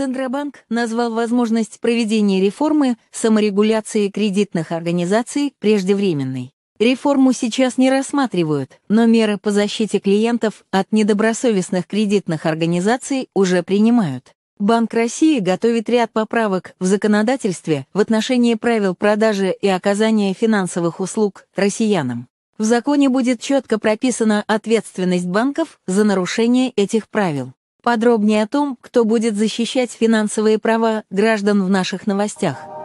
Центробанк назвал возможность проведения реформы саморегуляции кредитных организаций преждевременной. Реформу сейчас не рассматривают, но меры по защите клиентов от недобросовестных кредитных организаций уже принимают. Банк России готовит ряд поправок в законодательстве в отношении правил продажи и оказания финансовых услуг россиянам. В законе будет четко прописана ответственность банков за нарушение этих правил. Подробнее о том, кто будет защищать финансовые права граждан в наших новостях.